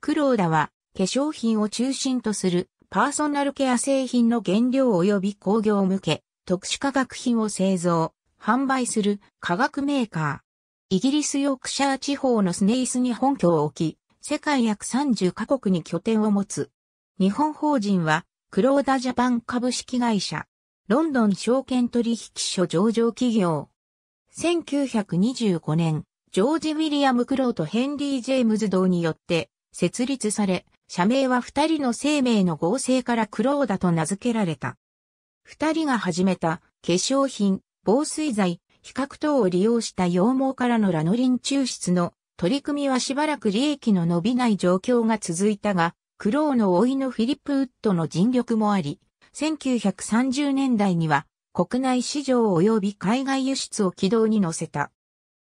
クローダは化粧品を中心とするパーソナルケア製品の原料及び工業向け特殊化学品を製造、販売する化学メーカー。イギリスヨークシャー地方のスネイスに本拠を置き、世界約30カ国に拠点を持つ。日本法人は、クローダジャパン株式会社、ロンドン証券取引所上場企業。1925年、ジョージ・ウィリアム・クローとヘンリー・ジェームズ・ドーによって設立され、社名は二人の生命の合成からクローダと名付けられた。二人が始めた化粧品、防水剤、比較等を利用した羊毛からのラノリン抽出の取り組みはしばらく利益の伸びない状況が続いたが、クローの老いのフィリップウッドの尽力もあり、1930年代には国内市場及び海外輸出を軌道に乗せた。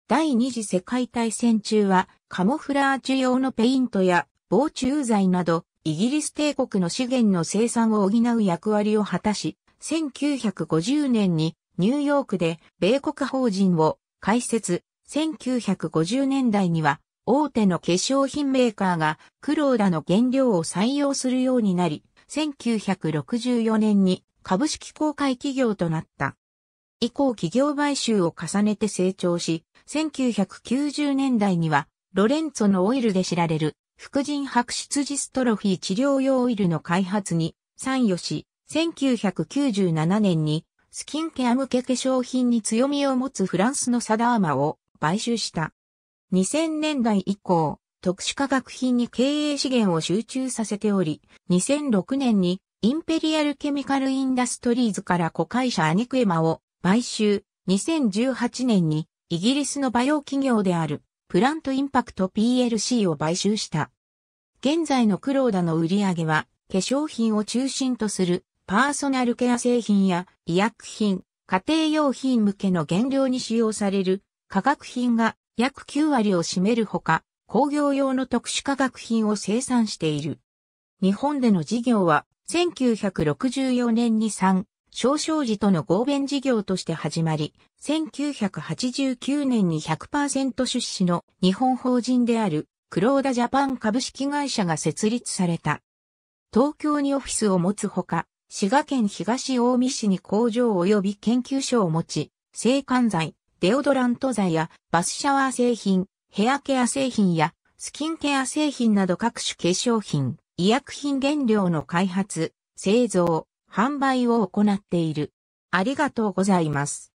第二次世界大戦中はカモフラージュ用のペイントや防虫剤など、イギリス帝国の資源の生産を補う役割を果たし、1950年にニューヨークで米国法人を開設、1950年代には大手の化粧品メーカーがクローラの原料を採用するようになり、1964年に株式公開企業となった。以降企業買収を重ねて成長し、1990年代にはロレンツォのオイルで知られる、副腎白質ジストロフィー治療用オイルの開発に参与し、1997年にスキンケア向け化粧品に強みを持つフランスのサダーマを買収した。2000年代以降、特殊化学品に経営資源を集中させており、2006年にインペリアルケミカルインダストリーズから子会社アニクエマを買収、2018年にイギリスのバイオ企業であるプラントインパクト PLC を買収した。現在のクローダの売り上げは、化粧品を中心とするパーソナルケア製品や医薬品、家庭用品向けの原料に使用される化学品が約9割を占めるほか、工業用の特殊化学品を生産している。日本での事業は1964年に3、少々時との合弁事業として始まり、1989年に100%出資の日本法人である、クローダジャパン株式会社が設立された。東京にオフィスを持つほか、滋賀県東大見市に工場及び研究所を持ち、生肝剤、デオドラント剤やバスシャワー製品、ヘアケア製品やスキンケア製品など各種化粧品、医薬品原料の開発、製造、販売を行っている。ありがとうございます。